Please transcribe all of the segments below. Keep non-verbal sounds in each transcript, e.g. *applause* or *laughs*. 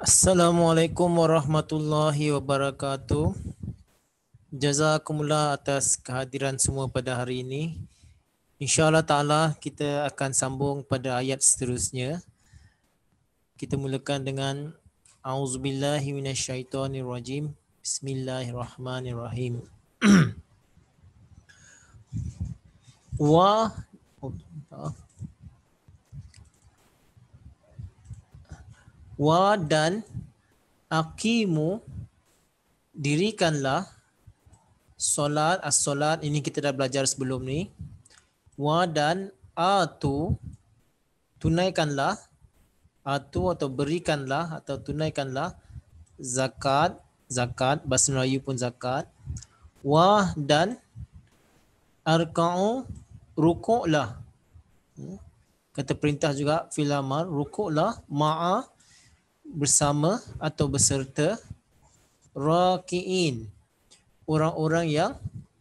Assalamualaikum warahmatullahi wabarakatuh. Jazakumullah atas kehadiran semua pada hari ini. InsyaAllah taala kita akan sambung pada ayat seterusnya. Kita mulakan dengan auzubillahi minasyaitonirrajim. Bismillahirrahmanirrahim. *clears throat* Wa oh, wa dan aqimu dirikanlah solat as-solat ini kita dah belajar sebelum ni wa dan atu tunaikanlah atu atau berikanlah atau tunaikanlah zakat zakat bahasa Melayu pun zakat wa dan arka'u rukuklah hmm. kata perintah juga filamar rukuklah ma'a bersama atau berserta raki'in orang-orang yang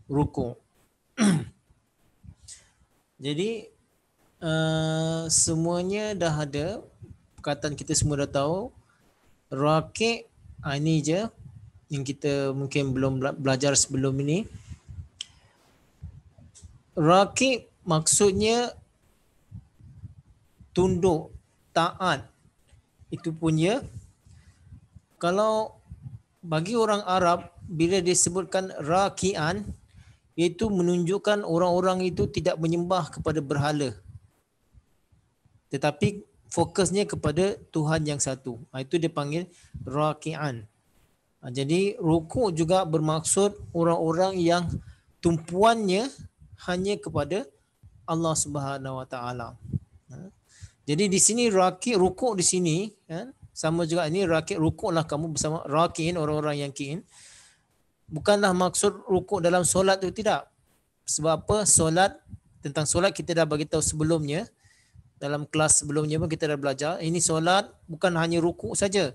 rukuk. *clears throat* Jadi uh, semuanya dah ada perkataan kita semua dah tahu raki' ha, ini je yang kita mungkin belum belajar sebelum ini. Raki' maksudnya tunduk taat itu punya kalau bagi orang Arab bila disebutkan rakian itu menunjukkan orang-orang itu tidak menyembah kepada berhala tetapi fokusnya kepada Tuhan yang satu ha, itu dipanggil rakian ha, jadi rukuk juga bermaksud orang-orang yang tumpuannya hanya kepada Allah Subhanahu Wa Taala. Ha. Jadi di sini rakik rukuk di sini kan? sama juga ini rakik lah kamu bersama rakin orang-orang yang kin. Bukanlah maksud rukuk dalam solat itu tidak. Sebab apa? Solat tentang solat kita dah bagi tahu sebelumnya dalam kelas sebelumnya pun kita dah belajar. Ini solat bukan hanya rukuk saja.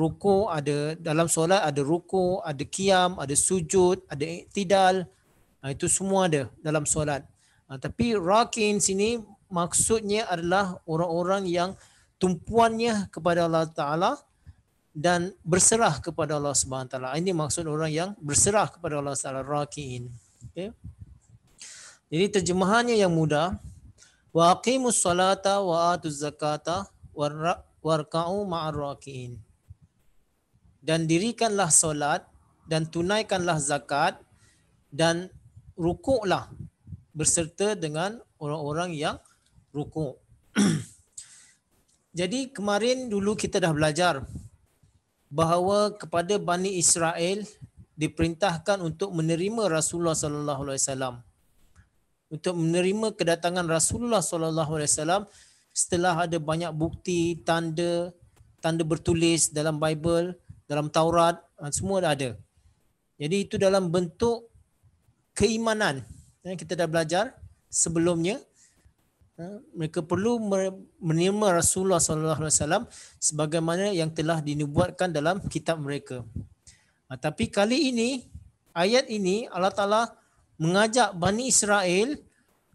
ruku ada dalam solat ada ruku ada kiam ada sujud, ada tidal ha, itu semua ada dalam solat. Ha, tapi rakin sini maksudnya adalah orang-orang yang tumpuannya kepada Allah Taala dan berserah kepada Allah Subhanahu Taala. Ini maksud orang yang berserah kepada Allah Taala rakiin. Okay. Jadi terjemahannya yang mudah wa aqimus salata wa atuz zakata warka'u ma'ar rakiin. Dan dirikanlah solat dan tunaikanlah zakat dan rukuklah berserta dengan orang-orang yang rukuk. *clears throat* Jadi kemarin dulu kita dah belajar bahawa kepada Bani Israel diperintahkan untuk menerima Rasulullah sallallahu alaihi wasallam. Untuk menerima kedatangan Rasulullah sallallahu alaihi wasallam setelah ada banyak bukti, tanda tanda bertulis dalam Bible, dalam Taurat, ha, semua dah ada. Jadi itu dalam bentuk keimanan. Yang eh, kita dah belajar sebelumnya Ya, mereka perlu menerima Rasulullah sallallahu alaihi wasallam sebagaimana yang telah dinubuatkan dalam kitab mereka. Ha, tapi kali ini ayat ini Allah Taala mengajak Bani Israel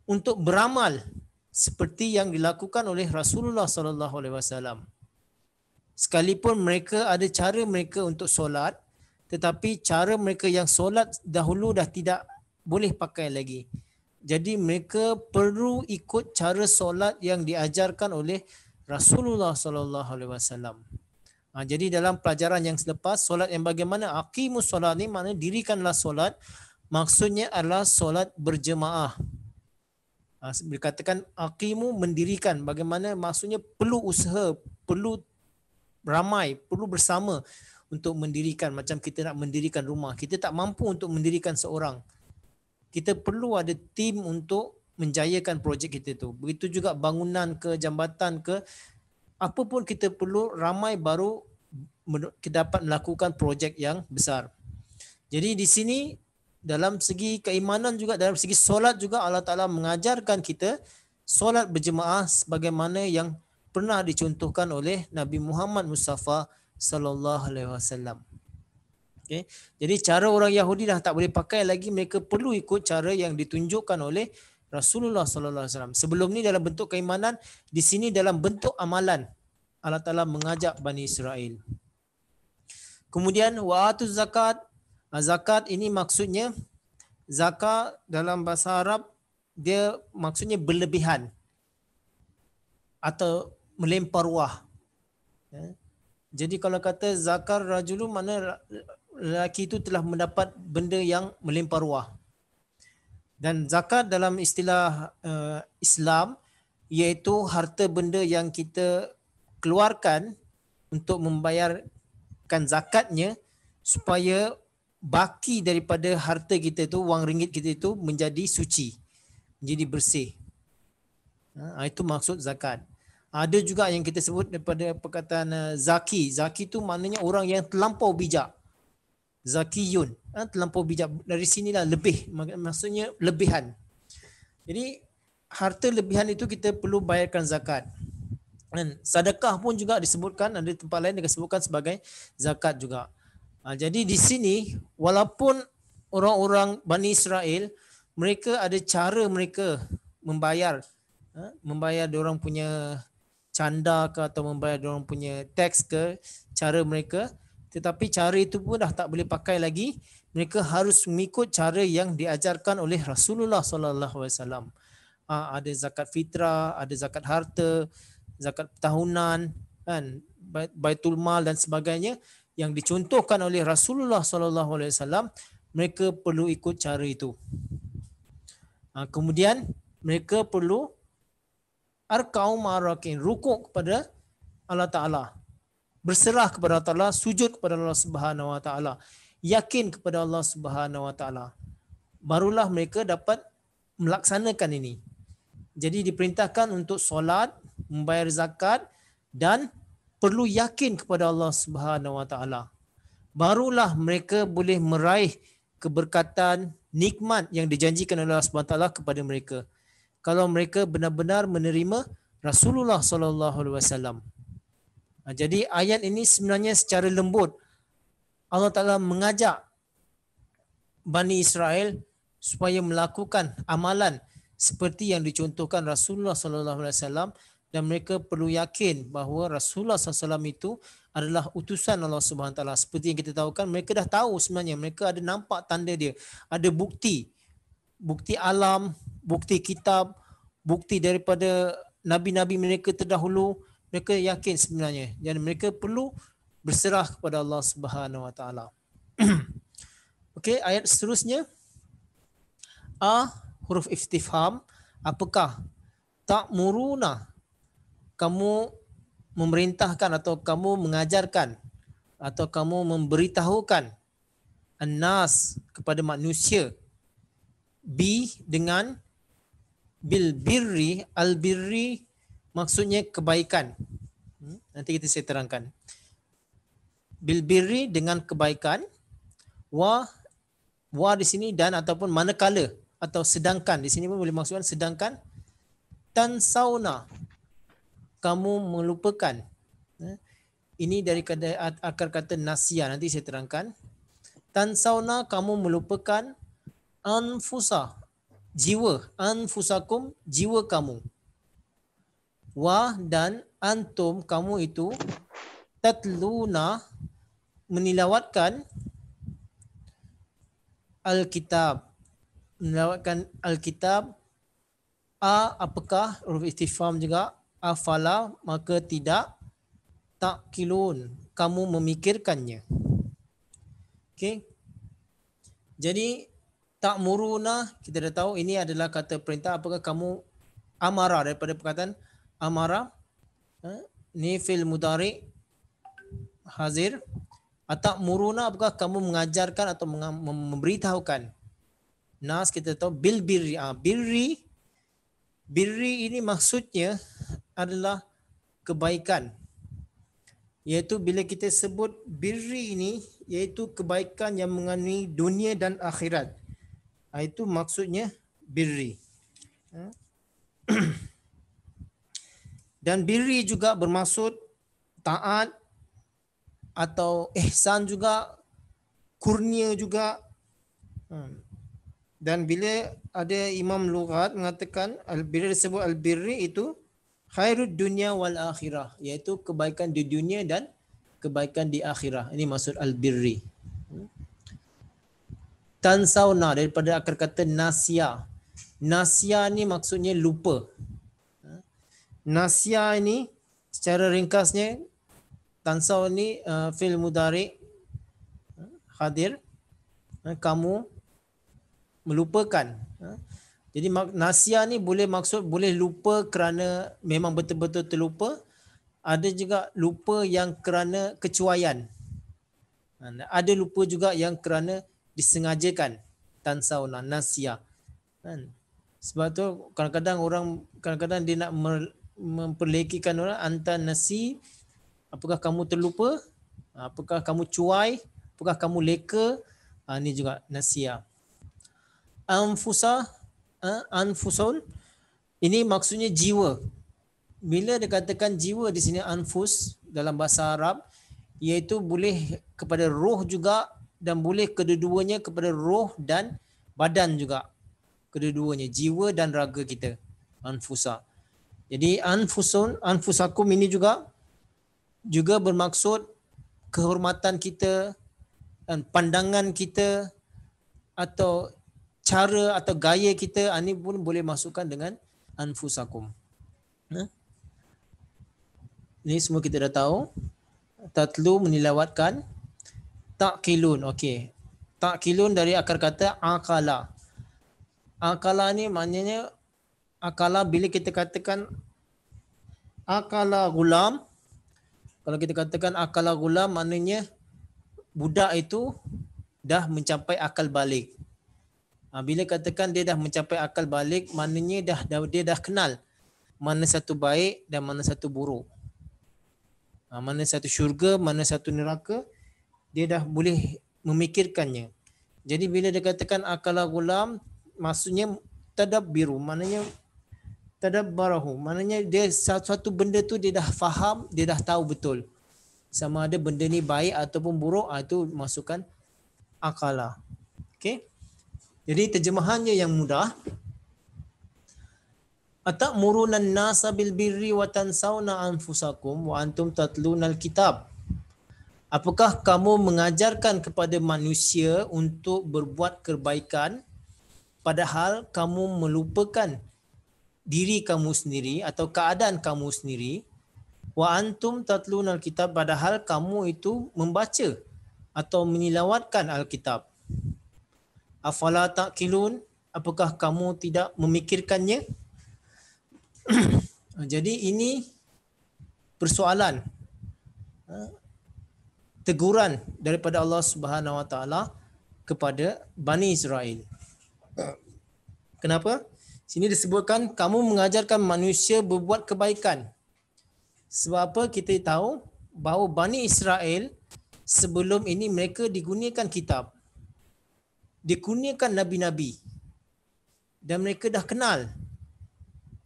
untuk beramal seperti yang dilakukan oleh Rasulullah sallallahu alaihi wasallam. Sekalipun mereka ada cara mereka untuk solat, tetapi cara mereka yang solat dahulu dah tidak boleh pakai lagi jadi mereka perlu ikut cara solat yang diajarkan oleh Rasulullah sallallahu alaihi wasallam. Ha, jadi dalam pelajaran yang selepas solat yang bagaimana akimu solat ni mana dirikanlah solat maksudnya adalah solat berjemaah. Berkatakan ha, akimu mendirikan bagaimana maksudnya perlu usaha, perlu ramai, perlu bersama untuk mendirikan macam kita nak mendirikan rumah. Kita tak mampu untuk mendirikan seorang kita perlu ada tim untuk menjayakan projek kita tu. Begitu juga bangunan ke, jambatan ke, apa pun kita perlu ramai baru kita dapat melakukan projek yang besar. Jadi di sini dalam segi keimanan juga dalam segi solat juga Allah Taala mengajarkan kita solat berjemaah sebagaimana yang pernah dicontohkan oleh Nabi Muhammad Mustafa sallallahu alaihi wasallam. Okay. Jadi cara orang Yahudi dah tak boleh pakai lagi mereka perlu ikut cara yang ditunjukkan oleh Rasulullah sallallahu alaihi wasallam. Sebelum ni dalam bentuk keimanan, di sini dalam bentuk amalan Allah Taala mengajak Bani Israel. Kemudian waatu zakat. Ah, zakat ini maksudnya zakat dalam bahasa Arab dia maksudnya berlebihan atau melempar wah. Ya. Jadi kalau kata zakar rajulu mana lelaki itu telah mendapat benda yang melimpah ruah. Dan zakat dalam istilah uh, Islam iaitu harta benda yang kita keluarkan untuk membayarkan zakatnya supaya baki daripada harta kita itu, wang ringgit kita itu menjadi suci, menjadi bersih. Ha, ha, itu maksud zakat. Ada juga yang kita sebut daripada perkataan uh, zaki. Zaki itu maknanya orang yang terlampau bijak zakiyun ha, terlampau bijak dari sinilah lebih maksudnya lebihan jadi harta lebihan itu kita perlu bayarkan zakat dan sedekah pun juga disebutkan ada tempat lain dia sebutkan sebagai zakat juga ha, jadi di sini walaupun orang-orang Bani Israel mereka ada cara mereka membayar ha, membayar dia orang punya canda ke atau membayar dia orang punya tax ke cara mereka tetapi cara itu pun dah tak boleh pakai lagi mereka harus mengikut cara yang diajarkan oleh Rasulullah sallallahu alaihi wasallam ah, ada zakat fitrah ada zakat harta zakat tahunan kan baitul mal dan sebagainya yang dicontohkan oleh Rasulullah sallallahu alaihi wasallam mereka perlu ikut cara itu ah, kemudian mereka perlu arkau marakin rukuk kepada Allah Ta'ala berserah kepada Allah sujud kepada Allah Subhanahu wa taala yakin kepada Allah Subhanahu wa taala barulah mereka dapat melaksanakan ini jadi diperintahkan untuk solat membayar zakat dan perlu yakin kepada Allah Subhanahu wa taala barulah mereka boleh meraih keberkatan nikmat yang dijanjikan oleh Allah Subhanahu taala kepada mereka kalau mereka benar-benar menerima Rasulullah sallallahu alaihi wasallam Ha, jadi ayat ini sebenarnya secara lembut Allah Ta'ala mengajak Bani Israel supaya melakukan amalan seperti yang dicontohkan Rasulullah SAW dan mereka perlu yakin bahawa Rasulullah SAW itu adalah utusan Allah Subhanahu seperti yang kita tahu kan mereka dah tahu sebenarnya mereka ada nampak tanda dia ada bukti bukti alam bukti kitab bukti daripada nabi-nabi mereka terdahulu mereka yakin sebenarnya dan mereka perlu berserah kepada Allah Subhanahu Wa Taala. *clears throat* Okey, ayat seterusnya A huruf iftifham, apakah tak muruna kamu memerintahkan atau kamu mengajarkan atau kamu memberitahukan annas kepada manusia B dengan bil birri al birri maksudnya kebaikan. Hmm? Nanti kita saya terangkan. Bilbiri dengan kebaikan. Wa wa di sini dan ataupun manakala atau sedangkan di sini pun boleh maksudkan sedangkan tan sauna kamu melupakan hmm? ini dari akar kata nasia nanti saya terangkan tan sauna kamu melupakan anfusa jiwa anfusakum jiwa kamu wa dan antum kamu itu tatluna menilawatkan alkitab menilawatkan alkitab a apakah huruf istifham juga afala maka tidak takilun kamu memikirkannya okey jadi tak muruna kita dah tahu ini adalah kata perintah apakah kamu amara daripada perkataan amara ha? nifil mudari hazir atau muruna apakah kamu mengajarkan atau memberitahukan nas kita tahu bil birri ah, birri birri ini maksudnya adalah kebaikan iaitu bila kita sebut birri ini iaitu kebaikan yang mengenai dunia dan akhirat ah, itu maksudnya birri ha? *clears throat* Dan birri juga bermaksud taat atau ihsan juga, kurnia juga. Hmm. Dan bila ada imam lughat mengatakan al-birri disebut al-birri itu khairud dunia wal akhirah iaitu kebaikan di dunia dan kebaikan di akhirah. Ini maksud al-birri. Hmm. Tansauna daripada akar kata nasia. Nasia ni maksudnya lupa. Nasia ini secara ringkasnya tansau ni uh, eh, fil mudari eh, hadir eh, kamu melupakan jadi nasia ni boleh maksud boleh lupa kerana memang betul-betul terlupa ada juga lupa yang kerana kecuaian ada lupa juga yang kerana disengajakan tansau nasia sebab tu kadang-kadang orang kadang-kadang dia nak memperlekikan orang antara nasi apakah kamu terlupa apakah kamu cuai apakah kamu leka ha, ini juga nasia ha. anfusa ha, anfusun ini maksudnya jiwa bila dikatakan jiwa di sini anfus dalam bahasa Arab iaitu boleh kepada roh juga dan boleh kedua-duanya kepada roh dan badan juga kedua-duanya jiwa dan raga kita anfusa jadi anfusun anfusakum ini juga juga bermaksud kehormatan kita dan pandangan kita atau cara atau gaya kita ah, ini pun boleh masukkan dengan anfusakum. Nah. Ha? Ini semua kita dah tahu. Tatlu menilawatkan taqilun. Okey. Taqilun dari akar kata akala. Akala ni maknanya akala bila kita katakan akala gulam kalau kita katakan akala gulam maknanya budak itu dah mencapai akal balik ha, bila katakan dia dah mencapai akal balik maknanya dah, dah dia dah kenal mana satu baik dan mana satu buruk ha, mana satu syurga mana satu neraka dia dah boleh memikirkannya jadi bila dia katakan akala gulam maksudnya tadabbiru maknanya tadabbarahu maknanya dia satu-satu benda tu dia dah faham dia dah tahu betul sama ada benda ni baik ataupun buruk ah, itu masukan akala lah. okey jadi terjemahannya yang mudah atak murunan nasa bil birri wa tansawna anfusakum wa antum tatlunal kitab apakah kamu mengajarkan kepada manusia untuk berbuat kebaikan padahal kamu melupakan diri kamu sendiri atau keadaan kamu sendiri wa antum tatluna alkitab padahal kamu itu membaca atau menilawatkan alkitab afala taqilun apakah kamu tidak memikirkannya *clears throat* jadi ini persoalan ha, teguran daripada Allah Subhanahu Wa Taala kepada Bani Israel. Kenapa? Sini disebutkan kamu mengajarkan manusia berbuat kebaikan. Sebab apa kita tahu bahawa Bani Israel sebelum ini mereka digunakan kitab. Dikurniakan Nabi-Nabi. Dan mereka dah kenal.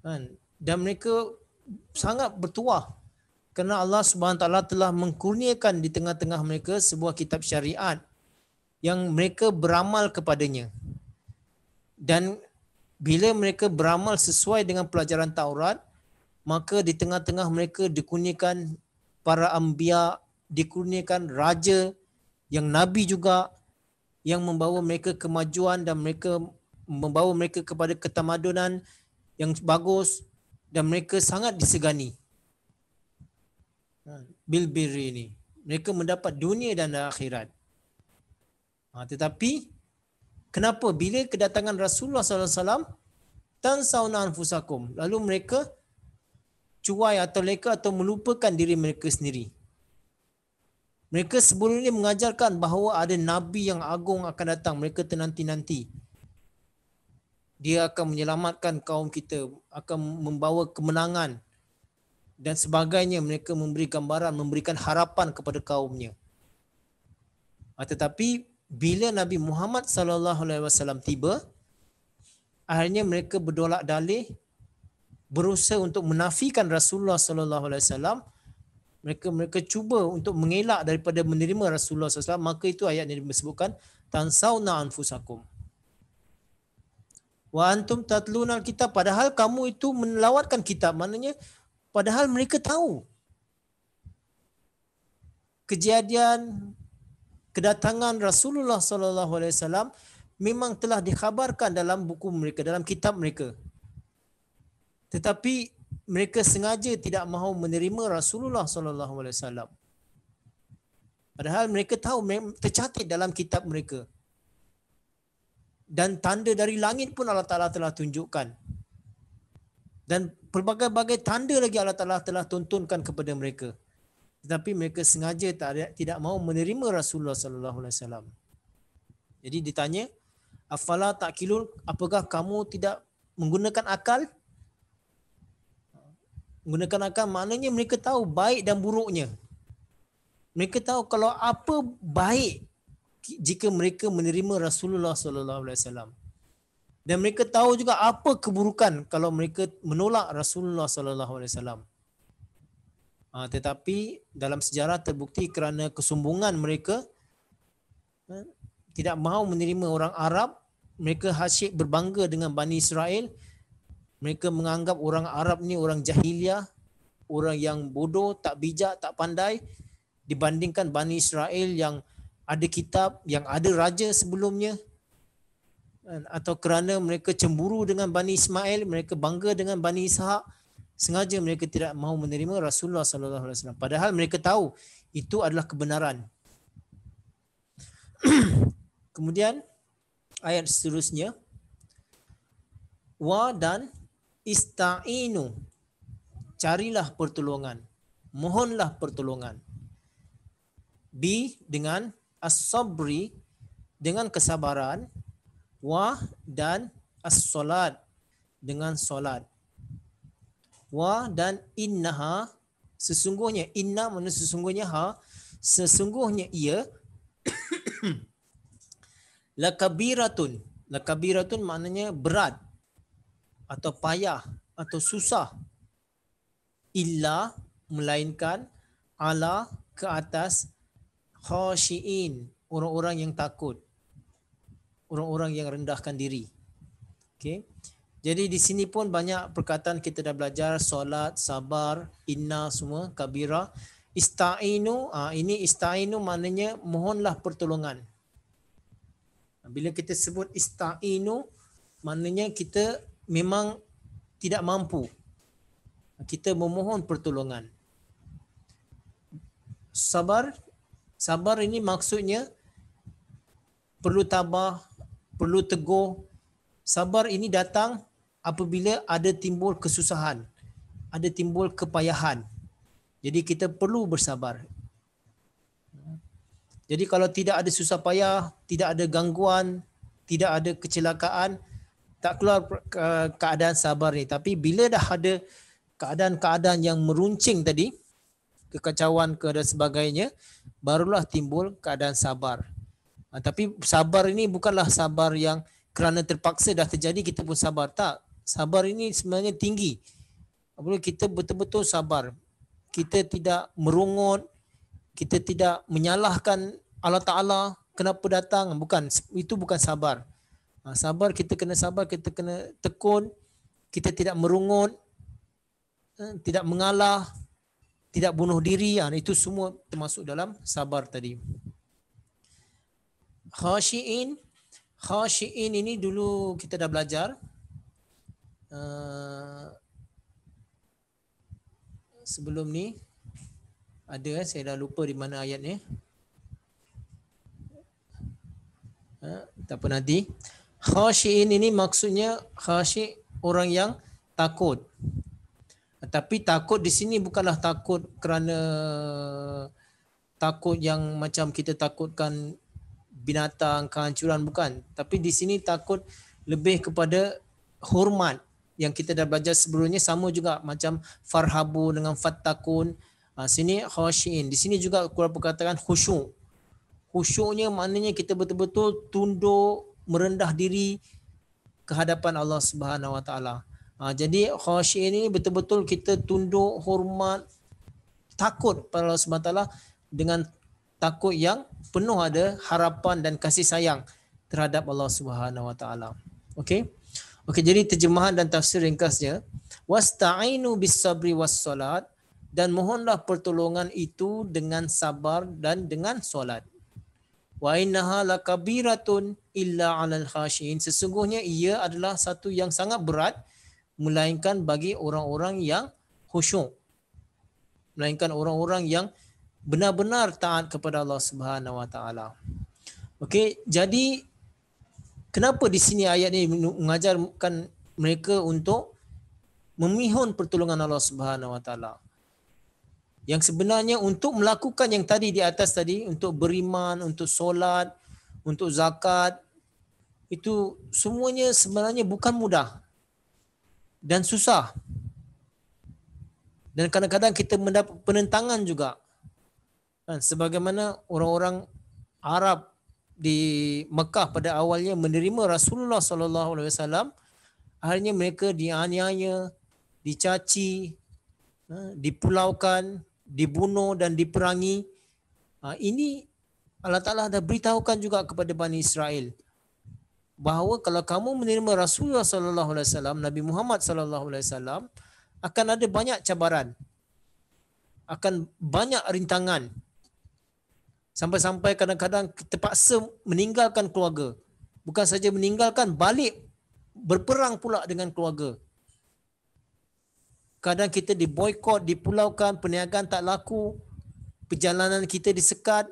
Kan? Dan mereka sangat bertuah. Kerana Allah SWT telah mengkurniakan di tengah-tengah mereka sebuah kitab syariat. Yang mereka beramal kepadanya. Dan bila mereka beramal sesuai dengan pelajaran Taurat maka di tengah-tengah mereka dikurniakan para Ambia, dikurniakan raja yang nabi juga yang membawa mereka kemajuan dan mereka membawa mereka kepada ketamadunan yang bagus dan mereka sangat disegani ha, bil birri ini mereka mendapat dunia dan akhirat ha, tetapi Kenapa? Bila kedatangan Rasulullah Sallallahu Alaihi Wasallam tan sauna anfusakum. Lalu mereka cuai atau leka atau melupakan diri mereka sendiri. Mereka sebelum ini mengajarkan bahawa ada Nabi yang agung akan datang. Mereka tenanti nanti Dia akan menyelamatkan kaum kita. Akan membawa kemenangan. Dan sebagainya mereka memberi gambaran, memberikan harapan kepada kaumnya. Ah, tetapi bila Nabi Muhammad sallallahu alaihi wasallam tiba akhirnya mereka berdolak dalih berusaha untuk menafikan Rasulullah sallallahu alaihi wasallam mereka mereka cuba untuk mengelak daripada menerima Rasulullah sallallahu maka itu ayat yang disebutkan tansauna anfusakum wa antum tatluna alkitab padahal kamu itu melawatkan kitab maknanya padahal mereka tahu kejadian kedatangan Rasulullah SAW memang telah dikhabarkan dalam buku mereka dalam kitab mereka tetapi mereka sengaja tidak mahu menerima Rasulullah SAW. padahal mereka tahu tercatat dalam kitab mereka dan tanda dari langit pun Allah Taala telah tunjukkan dan pelbagai-bagai tanda lagi Allah Taala telah tuntunkan kepada mereka tetapi mereka sengaja tak ada, tidak mau menerima Rasulullah sallallahu alaihi wasallam. Jadi ditanya, afala taqilun? Apakah kamu tidak menggunakan akal? Menggunakan akal maknanya mereka tahu baik dan buruknya. Mereka tahu kalau apa baik jika mereka menerima Rasulullah sallallahu alaihi wasallam. Dan mereka tahu juga apa keburukan kalau mereka menolak Rasulullah sallallahu alaihi wasallam. Ah, tetapi dalam sejarah terbukti kerana kesumbungan mereka ha, tidak mahu menerima orang Arab, mereka hasyik berbangga dengan Bani Israel. Mereka menganggap orang Arab ni orang jahiliah, orang yang bodoh, tak bijak, tak pandai dibandingkan Bani Israel yang ada kitab, yang ada raja sebelumnya. Ha, atau kerana mereka cemburu dengan Bani Ismail, mereka bangga dengan Bani Ishaq, sengaja mereka tidak mahu menerima Rasulullah sallallahu alaihi wasallam padahal mereka tahu itu adalah kebenaran *clears throat* kemudian ayat seterusnya wa dan ista'inu carilah pertolongan mohonlah pertolongan b dengan as-sabri dengan kesabaran wa dan as-salat dengan solat wa dan innaha sesungguhnya inna mana sesungguhnya ha sesungguhnya ia *coughs* lakabiratun lakabiratun maknanya berat atau payah atau susah illa melainkan ala ke atas khashiin orang-orang yang takut orang-orang yang rendahkan diri okey jadi di sini pun banyak perkataan kita dah belajar solat, sabar, inna semua, kabira. Istainu, ah, ini istainu maknanya mohonlah pertolongan. Bila kita sebut istainu, maknanya kita memang tidak mampu. Kita memohon pertolongan. Sabar, sabar ini maksudnya perlu tabah, perlu teguh. Sabar ini datang apabila ada timbul kesusahan, ada timbul kepayahan. Jadi kita perlu bersabar. Jadi kalau tidak ada susah payah, tidak ada gangguan, tidak ada kecelakaan, tak keluar eh, keadaan sabar ni. Tapi bila dah ada keadaan-keadaan yang meruncing tadi, kekacauan ke dan sebagainya, barulah timbul keadaan sabar. Ah, tapi sabar ini bukanlah sabar yang kerana terpaksa dah terjadi kita pun sabar. Tak, sabar ini sebenarnya tinggi. Apabila kita betul-betul sabar, kita tidak merungut, kita tidak menyalahkan Allah Ta'ala kenapa datang. Bukan, itu bukan sabar. Ha, sabar, kita kena sabar, kita kena tekun, kita tidak merungut, ha, tidak mengalah, tidak bunuh diri. Ha, itu semua termasuk dalam sabar tadi. Khashi'in, Khashi'in ini dulu kita dah belajar Eh, sebelum ni ada eh, saya dah lupa di mana ayat ni. Ha, eh, apa nanti. Khashi'in ini maksudnya khashi orang yang takut. Tapi takut di sini bukanlah takut kerana takut yang macam kita takutkan binatang kehancuran bukan tapi di sini takut lebih kepada hormat yang kita dah belajar sebelumnya sama juga macam farhabu dengan fattakun. Ha, sini khawasyin. Di sini juga kurang perkataan khusyuk. Khusyuknya maknanya kita betul-betul tunduk, merendah diri ke hadapan Allah Subhanahu Wa Taala. Ah, jadi khusyuk ini betul-betul kita tunduk, hormat, takut pada Allah Subhanahu Wa Taala dengan takut yang penuh ada harapan dan kasih sayang terhadap Allah Subhanahu Wa Taala. Okay. Okey, jadi terjemahan dan tafsir ringkasnya, wasta'inu bis-sabri was-salat dan mohonlah pertolongan itu dengan sabar dan dengan solat. Wa innaha lakabiratun illa 'alal khashin. Sesungguhnya ia adalah satu yang sangat berat melainkan bagi orang-orang yang khusyuk. Melainkan orang-orang yang benar-benar taat kepada Allah Subhanahu wa taala. Okey, jadi kenapa di sini ayat ini mengajarkan mereka untuk memihon pertolongan Allah Subhanahu Wataala Yang sebenarnya untuk melakukan yang tadi di atas tadi untuk beriman, untuk solat, untuk zakat itu semuanya sebenarnya bukan mudah dan susah. Dan kadang-kadang kita mendapat penentangan juga. Kan, sebagaimana orang-orang Arab di Mekah pada awalnya menerima Rasulullah sallallahu alaihi wasallam akhirnya mereka dianiaya, dicaci, ha, dipulaukan, dibunuh dan diperangi. Ha, ini Allah Taala dah beritahukan juga kepada Bani Israel bahawa kalau kamu menerima Rasulullah sallallahu alaihi wasallam Nabi Muhammad sallallahu alaihi wasallam akan ada banyak cabaran akan banyak rintangan Sampai-sampai kadang-kadang terpaksa meninggalkan keluarga. Bukan saja meninggalkan, balik berperang pula dengan keluarga. Kadang kita diboykot, dipulaukan, perniagaan tak laku, perjalanan kita disekat.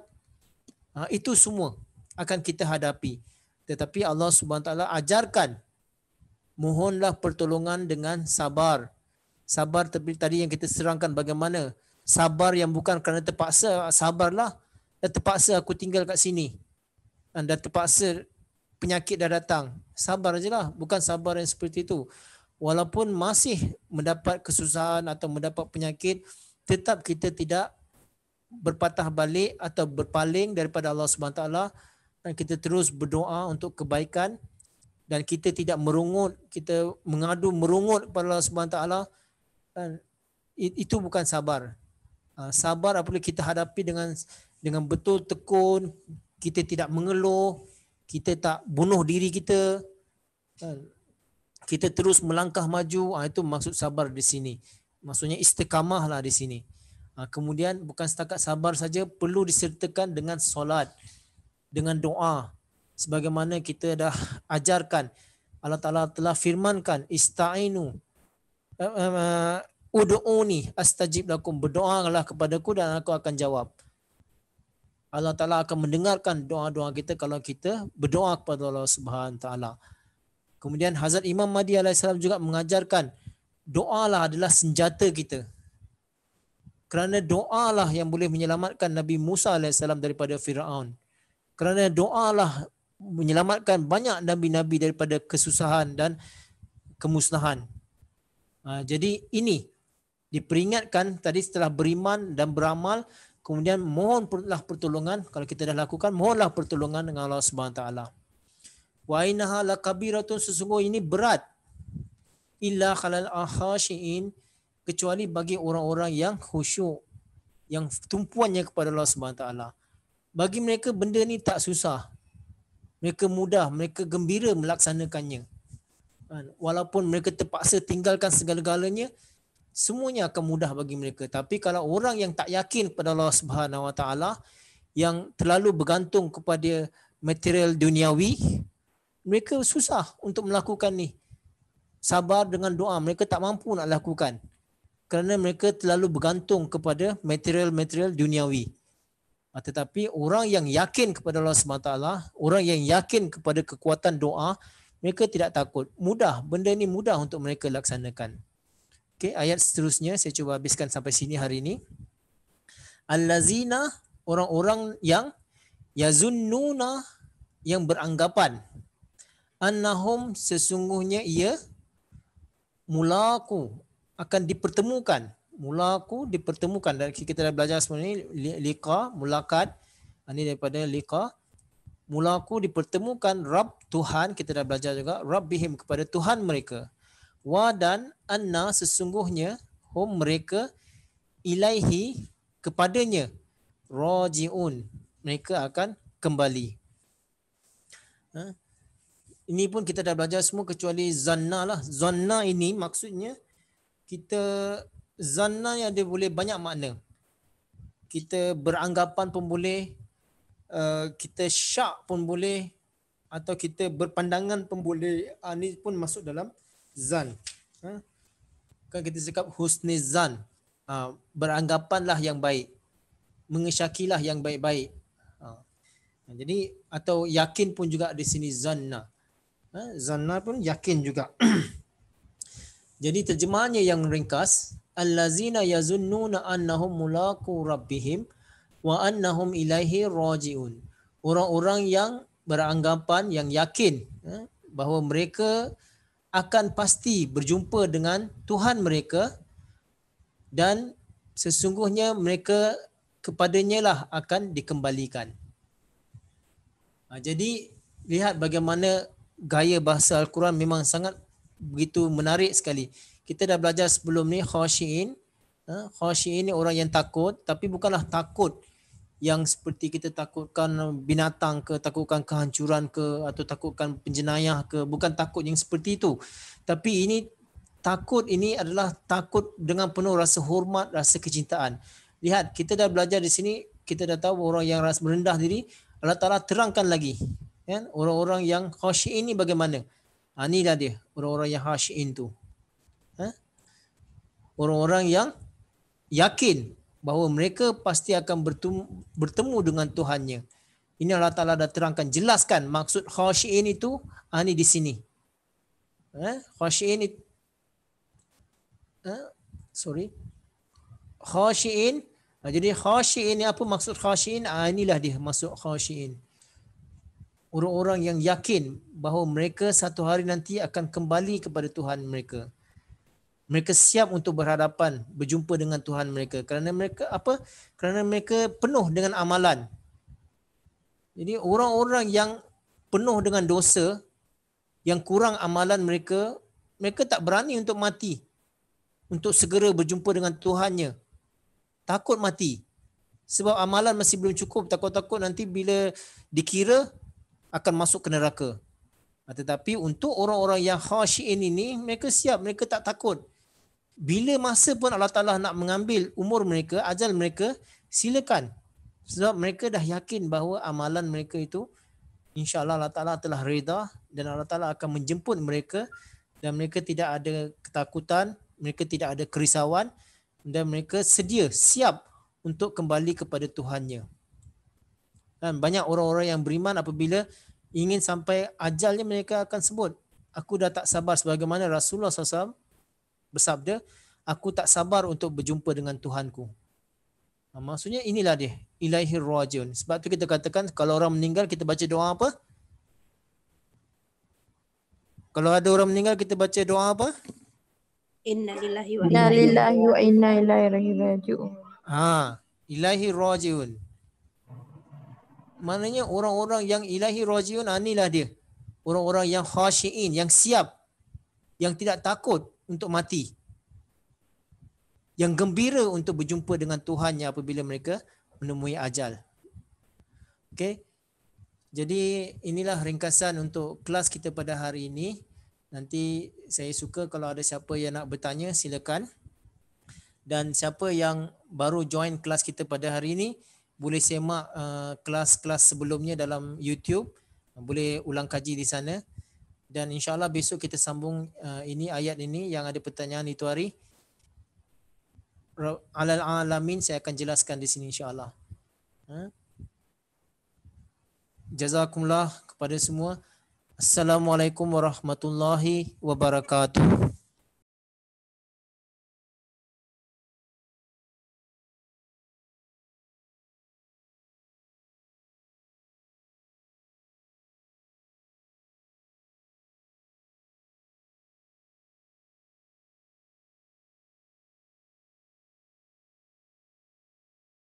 Ha, itu semua akan kita hadapi. Tetapi Allah SWT ajarkan, mohonlah pertolongan dengan sabar. Sabar tadi yang kita serangkan bagaimana. Sabar yang bukan kerana terpaksa, sabarlah dah terpaksa aku tinggal kat sini. Dan ah, dah terpaksa penyakit dah datang. Sabar je lah. Bukan sabar yang seperti itu. Walaupun masih mendapat kesusahan atau mendapat penyakit, tetap kita tidak berpatah balik atau berpaling daripada Allah SWT dan kita terus berdoa untuk kebaikan dan kita tidak merungut, kita mengadu merungut kepada Allah SWT dan itu bukan sabar. Ah, sabar apabila kita hadapi dengan dengan betul tekun, kita tidak mengeluh, kita tak bunuh diri kita, kan? kita terus melangkah maju, ah, itu maksud sabar di sini. Maksudnya istiqamah lah di sini. Ah, kemudian bukan setakat sabar saja, perlu disertakan dengan solat, dengan doa. Sebagaimana kita dah *laughs* ajarkan, Allah Ta'ala telah firmankan, Istainu, eh, eh, eh, Udu'uni, Astajib lakum, berdoa lah ku dan aku akan jawab. Allah Taala akan mendengarkan doa-doa kita kalau kita berdoa kepada Allah Subhanahu Wa Taala. Kemudian Hazrat Imam Mahdi alaihissalam juga mengajarkan doa lah adalah senjata kita. Kerana doa lah yang boleh menyelamatkan Nabi Musa alaihissalam daripada Firaun. Kerana doa lah menyelamatkan banyak nabi-nabi daripada kesusahan dan kemusnahan. Ha, jadi ini diperingatkan tadi setelah beriman dan beramal Kemudian mohonlah pertolongan kalau kita dah lakukan mohonlah pertolongan dengan Allah Subhanahu taala. Wa innaha lakabiratun sesungguh ini berat illa khalal akhashin kecuali bagi orang-orang yang khusyuk yang tumpuannya kepada Allah Subhanahu taala. Bagi mereka benda ni tak susah. Mereka mudah, mereka gembira melaksanakannya. Kan? Walaupun mereka terpaksa tinggalkan segala-galanya, semuanya akan mudah bagi mereka tapi kalau orang yang tak yakin kepada Allah Subhanahu Wa Taala yang terlalu bergantung kepada material duniawi mereka susah untuk melakukan ni sabar dengan doa mereka tak mampu nak lakukan kerana mereka terlalu bergantung kepada material-material duniawi ah, tetapi orang yang yakin kepada Allah Subhanahu Taala orang yang yakin kepada kekuatan doa mereka tidak takut mudah benda ni mudah untuk mereka laksanakan Okay, ayat seterusnya saya cuba habiskan sampai sini hari ini. Al lazina orang-orang yang yazununa yang beranggapan annahum sesungguhnya ia mulaku akan dipertemukan. Mulaku dipertemukan dan kita dah belajar sebelum ini liqa mulaqat ini ah, daripada liqa mulaku dipertemukan rab Tuhan kita dah belajar juga rabbihim kepada Tuhan mereka wa dan anna sesungguhnya hum mereka ilaihi kepadanya rajiun mereka akan kembali ha? ini pun kita dah belajar semua kecuali zanna lah zanna ini maksudnya kita zanna yang dia boleh banyak makna kita beranggapan pun boleh uh, kita syak pun boleh atau kita berpandangan pun boleh ini uh, pun masuk dalam zan. Ha? Kan kita cakap husni zan. Ha, beranggapanlah yang baik. Mengesyakilah yang baik-baik. Ha. ha jadi atau yakin pun juga di sini zanna. Ha? Zanna pun yakin juga. *clears throat* Jadi terjemahannya yang ringkas allazina yazunnuna annahum mulaqu rabbihim wa annahum ilaihi rojiun. Orang-orang yang beranggapan yang yakin ha, bahawa mereka akan pasti berjumpa dengan Tuhan mereka dan sesungguhnya mereka kepadanya lah akan dikembalikan. Ha, jadi lihat bagaimana gaya bahasa Al-Quran memang sangat begitu menarik sekali. Kita dah belajar sebelum ni khashiin. Ha, khawshin ni orang yang takut tapi bukanlah takut yang seperti kita takutkan binatang ke takutkan kehancuran ke atau takutkan penjenayah ke bukan takut yang seperti itu tapi ini takut ini adalah takut dengan penuh rasa hormat rasa kecintaan lihat kita dah belajar di sini kita dah tahu orang yang rasa merendah diri Allah Taala terangkan lagi ya orang-orang yang khasyi ini bagaimana ha inilah dia orang-orang yang khasyi itu ha? orang-orang yang yakin bahawa mereka pasti akan bertemu dengan Tuhannya. Ini Allah Ta'ala dah terangkan, jelaskan maksud khashin itu, ah, ini di sini. Eh, khashin itu, eh, sorry, Khawshin. Ah, jadi Khawshin ini apa maksud Khawshin? Ah, inilah dia maksud Khawshin. Orang-orang yang yakin bahawa mereka satu hari nanti akan kembali kepada Tuhan mereka mereka siap untuk berhadapan berjumpa dengan Tuhan mereka kerana mereka apa kerana mereka penuh dengan amalan jadi orang-orang yang penuh dengan dosa yang kurang amalan mereka mereka tak berani untuk mati untuk segera berjumpa dengan Tuhannya takut mati sebab amalan masih belum cukup takut-takut nanti bila dikira akan masuk ke neraka ah, tetapi untuk orang-orang yang khasyin ini mereka siap mereka tak takut bila masa pun Allah Ta'ala nak mengambil umur mereka, ajal mereka, silakan. Sebab mereka dah yakin bahawa amalan mereka itu insyaAllah Allah Ta'ala telah reda dan Allah Ta'ala akan menjemput mereka dan mereka tidak ada ketakutan, mereka tidak ada kerisauan dan mereka sedia, siap untuk kembali kepada Tuhannya. Dan banyak orang-orang yang beriman apabila ingin sampai ajalnya mereka akan sebut. Aku dah tak sabar sebagaimana Rasulullah SAW bersabda, aku tak sabar untuk berjumpa dengan Tuhanku. Ha, maksudnya inilah dia, ilaihi rajun. Sebab tu kita katakan kalau orang meninggal kita baca doa apa? Kalau ada orang meninggal kita baca doa apa? Inna lillahi wa inna ilaihi raji'un. Ha, ilaihi rajun. Maknanya orang-orang yang ilahi rajiun anilah dia. Orang-orang yang khashiin, yang siap. Yang tidak takut untuk mati. Yang gembira untuk berjumpa dengan Tuhan, Tuhannya apabila mereka menemui ajal. Okay, Jadi inilah ringkasan untuk kelas kita pada hari ini. Nanti saya suka kalau ada siapa yang nak bertanya silakan. Dan siapa yang baru join kelas kita pada hari ini boleh semak uh, kelas-kelas sebelumnya dalam YouTube. Boleh ulang kaji di sana dan insya Allah besok kita sambung uh, ini ayat ini yang ada pertanyaan itu hari alal alamin saya akan jelaskan di sini insyaallah ha? jazakumullah kepada semua assalamualaikum warahmatullahi wabarakatuh